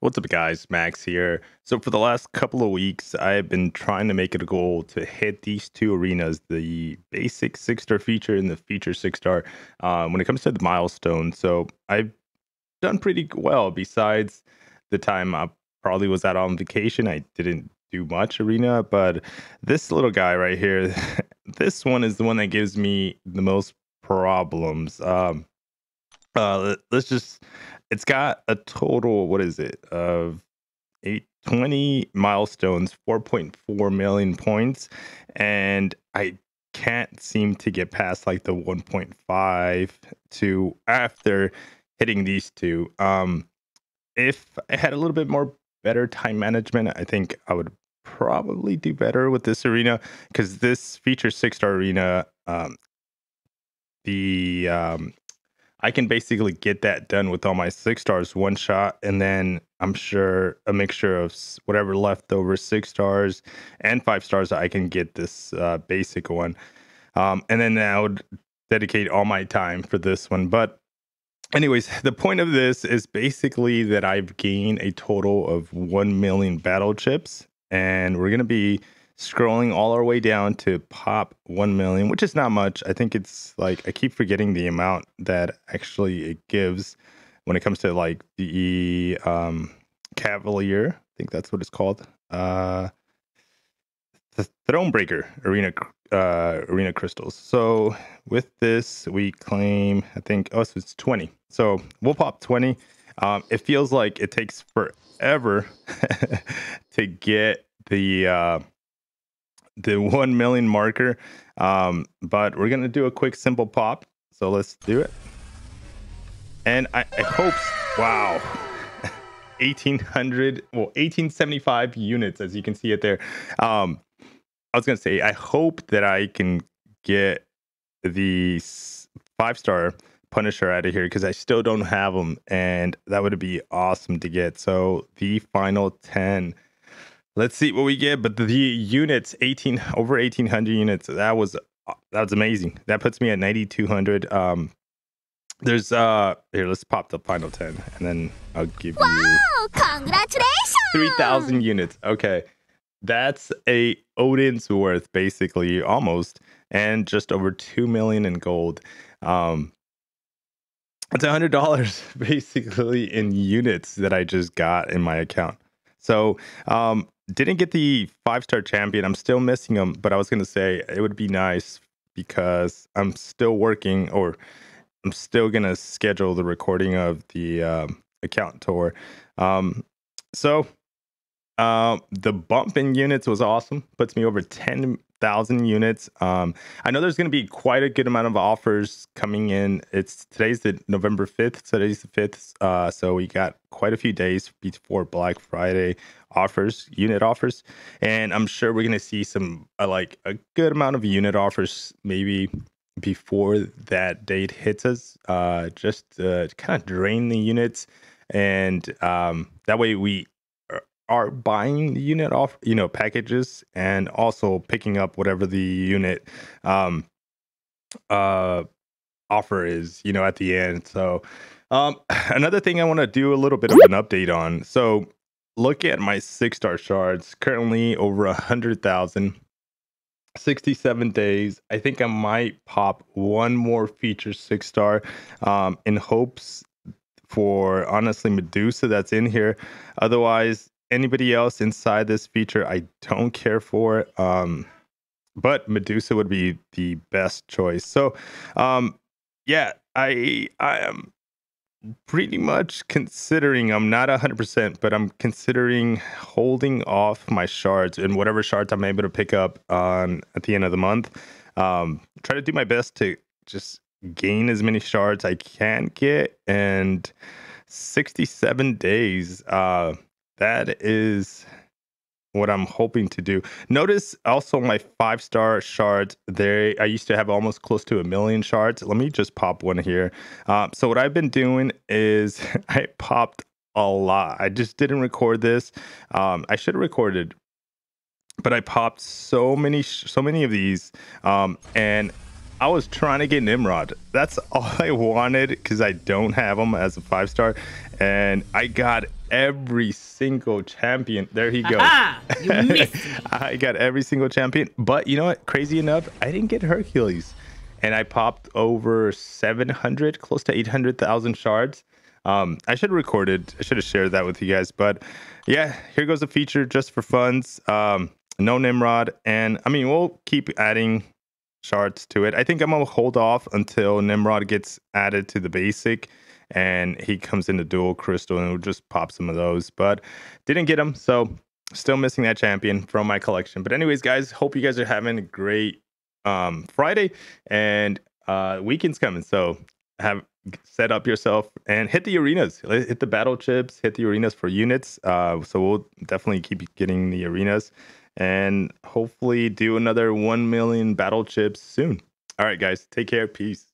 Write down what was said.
What's up, guys? Max here. So, for the last couple of weeks, I've been trying to make it a goal to hit these two arenas the basic six star feature and the feature six star um, when it comes to the milestone. So, I've done pretty well besides the time I probably was out on vacation. I didn't do much arena, but this little guy right here, this one is the one that gives me the most problems. Um, uh, let's just it's got a total, what is it, of eight, 20 milestones, 4.4 million points. And I can't seem to get past like the 1.5 to after hitting these two. Um, if I had a little bit more better time management, I think I would probably do better with this arena because this features six star arena. Um, the um, I can basically get that done with all my six stars one shot. And then I'm sure a mixture of whatever leftover six stars and five stars, I can get this uh, basic one. Um, and then I would dedicate all my time for this one. But, anyways, the point of this is basically that I've gained a total of 1 million battle chips. And we're going to be scrolling all our way down to pop 1 million, which is not much. I think it's like I keep forgetting the amount that actually it gives when it comes to like the um, Cavalier, I think that's what it's called. Uh, the Thronebreaker Arena uh, Arena Crystals. So with this, we claim I think oh, so it's 20. So we'll pop 20. Um, it feels like it takes forever to get the uh, the 1 million marker. Um, but we're going to do a quick simple pop. So let's do it. And I, I hope, wow, 1800, well, 1875 units, as you can see it there. Um, I was going to say, I hope that I can get the five star Punisher out of here because I still don't have them, and that would be awesome to get. So the final 10 let's see what we get. But the units, eighteen over eighteen hundred units. That was uh, that was amazing. That puts me at ninety two hundred. Um, there's uh here. Let's pop the final ten, and then I'll give wow, you. congratulations! Three thousand units. Okay, that's a Odin's worth, basically, almost, and just over two million in gold. Um, it's a hundred dollars basically in units that I just got in my account. So um, didn't get the five star champion. I'm still missing him, but I was gonna say it would be nice because I'm still working, or I'm still gonna schedule the recording of the um, account tour. Um, so uh, the bump in units was awesome. Puts me over ten thousand units. Um, I know there's going to be quite a good amount of offers coming in. It's today's the November fifth. Today's the fifth, uh, so we got quite a few days before Black Friday offers, unit offers, and I'm sure we're going to see some uh, like a good amount of unit offers maybe before that date hits us, uh, just uh, kind of drain the units, and um, that way we are buying the unit off you know packages and also picking up whatever the unit um uh offer is you know at the end so um another thing i want to do a little bit of an update on so look at my six star shards currently over a hundred thousand 67 days. I think I might pop one more feature six star um, in hopes for honestly Medusa that's in here. Otherwise, anybody else inside this feature, I don't care for. Um, but Medusa would be the best choice. So, um, yeah, I I am pretty much considering. I'm not hundred percent, but I'm considering holding off my shards and whatever shards I'm able to pick up on at the end of the month. Um, try to do my best to just gain as many shards I can get and. 67 days uh that is what I'm hoping to do. Notice also my five star shards. There, I used to have almost close to a million shards. Let me just pop one here. Uh, so what I've been doing is I popped a lot. I just didn't record this. Um, I should have recorded, but I popped so many, so many of these, um, and I was trying to get Nimrod. That's all I wanted because I don't have them as a five star, and I got every single champion. There he goes. I got every single champion. But you know what? Crazy enough, I didn't get Hercules. And I popped over 700, close to 800,000 shards. Um, I should have recorded, I should have shared that with you guys. But yeah, here goes a feature just for funds. Um, no Nimrod. And I mean, we'll keep adding shards to it. I think I'm going to hold off until Nimrod gets added to the basic and he comes into dual crystal and we'll just pop some of those, but didn't get him. So still missing that champion from my collection. But anyways, guys, hope you guys are having a great um, Friday and uh, weekend's coming. So have set up yourself and hit the arenas hit the battle chips hit the arenas for units uh, so we'll definitely keep getting the arenas and hopefully do another 1 million battle chips soon all right guys take care peace